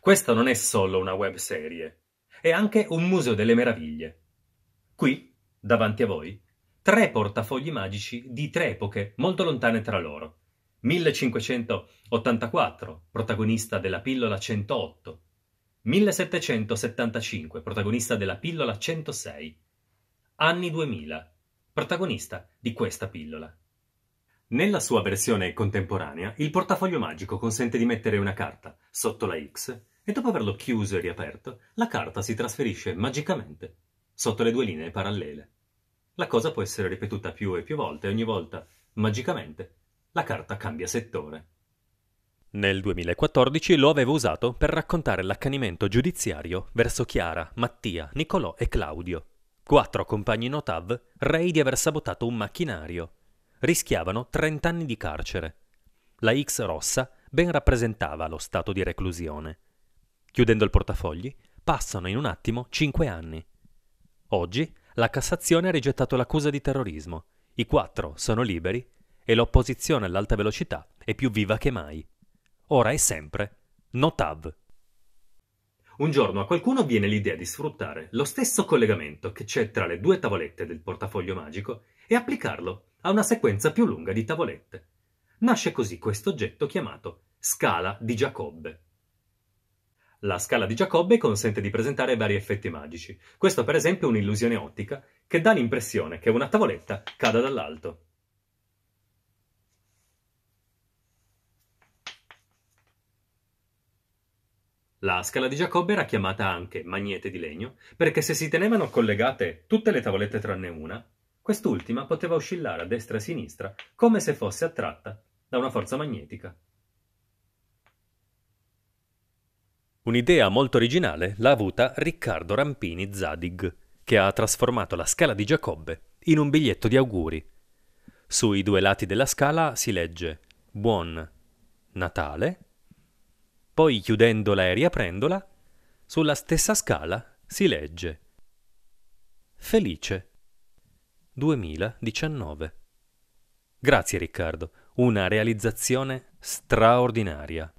Questa non è solo una webserie, è anche un museo delle meraviglie. Qui, davanti a voi, tre portafogli magici di tre epoche molto lontane tra loro. 1584, protagonista della pillola 108, 1775, protagonista della pillola 106, anni 2000, protagonista di questa pillola. Nella sua versione contemporanea, il portafoglio magico consente di mettere una carta sotto la X e dopo averlo chiuso e riaperto, la carta si trasferisce magicamente sotto le due linee parallele. La cosa può essere ripetuta più e più volte e ogni volta, magicamente, la carta cambia settore. Nel 2014 lo avevo usato per raccontare l'accanimento giudiziario verso Chiara, Mattia, Nicolò e Claudio. Quattro compagni Notav, rei di aver sabotato un macchinario. Rischiavano 30 anni di carcere. La X rossa ben rappresentava lo stato di reclusione chiudendo il portafogli, passano in un attimo cinque anni. Oggi la Cassazione ha rigettato l'accusa di terrorismo, i quattro sono liberi e l'opposizione all'alta velocità è più viva che mai. Ora e sempre, Notav. Un giorno a qualcuno viene l'idea di sfruttare lo stesso collegamento che c'è tra le due tavolette del portafoglio magico e applicarlo a una sequenza più lunga di tavolette. Nasce così questo oggetto chiamato scala di Giacobbe. La scala di Giacobbe consente di presentare vari effetti magici. Questo per esempio è un'illusione ottica che dà l'impressione che una tavoletta cada dall'alto. La scala di Giacobbe era chiamata anche magnete di legno perché se si tenevano collegate tutte le tavolette tranne una, quest'ultima poteva oscillare a destra e a sinistra come se fosse attratta da una forza magnetica. Un'idea molto originale l'ha avuta Riccardo Rampini Zadig, che ha trasformato la scala di Giacobbe in un biglietto di auguri. Sui due lati della scala si legge Buon Natale, poi chiudendola e riaprendola, sulla stessa scala si legge Felice 2019. Grazie Riccardo, una realizzazione straordinaria.